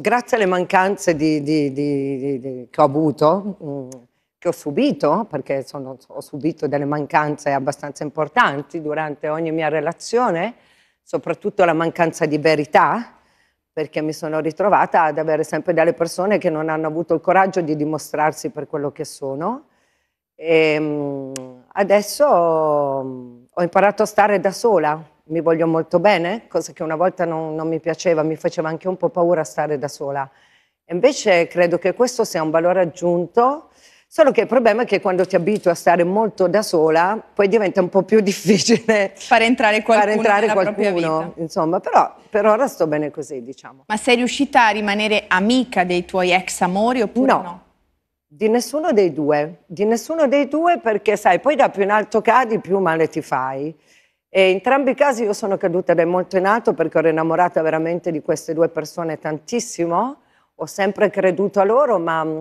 Grazie alle mancanze di, di, di, che ho avuto, mm, che ho subito, perché sono, ho subito delle mancanze abbastanza importanti durante ogni mia relazione, soprattutto la mancanza di verità, perché mi sono ritrovata ad avere sempre delle persone che non hanno avuto il coraggio di dimostrarsi per quello che sono. E, ehm, adesso mm, ho imparato a stare da sola, mi voglio molto bene, cosa che una volta non, non mi piaceva, mi faceva anche un po' paura stare da sola. invece credo che questo sia un valore aggiunto, solo che il problema è che quando ti abitui a stare molto da sola, poi diventa un po' più difficile far entrare qualcuno. Far entrare qualcuno insomma, però per ora sto bene così, diciamo. Ma sei riuscita a rimanere amica dei tuoi ex amori oppure no? no? Di nessuno dei due, di nessuno dei due perché sai, poi da più in alto cadi più male ti fai. E in entrambi i casi io sono caduta da molto in alto perché ero innamorata veramente di queste due persone tantissimo, ho sempre creduto a loro, ma mm,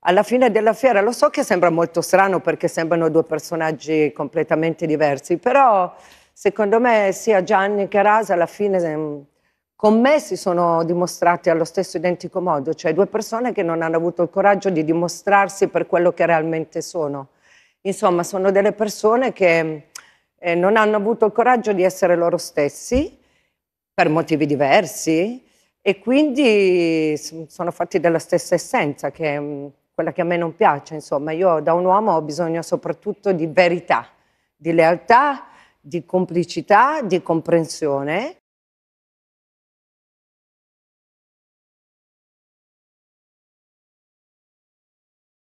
alla fine della fiera lo so che sembra molto strano perché sembrano due personaggi completamente diversi, però secondo me sia Gianni che Rasa alla fine mm, con me si sono dimostrati allo stesso identico modo, cioè due persone che non hanno avuto il coraggio di dimostrarsi per quello che realmente sono. Insomma, sono delle persone che mm, eh, non hanno avuto il coraggio di essere loro stessi per motivi diversi e quindi sono fatti della stessa essenza che è mm, quella che a me non piace, insomma, io da un uomo ho bisogno soprattutto di verità, di lealtà, di complicità, di comprensione